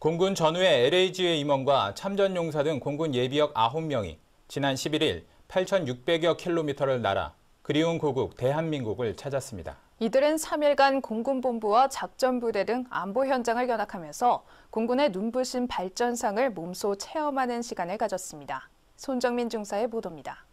공군 전후의 LAG의 임원과 참전용사 등 공군 예비역 9명이 지난 11일 8,600여 킬로미터를 날아 그리운 고국 대한민국을 찾았습니다. 이들은 3일간 공군본부와 작전부대 등 안보 현장을 견학하면서 공군의 눈부신 발전상을 몸소 체험하는 시간을 가졌습니다. 손정민 중사의 보도입니다.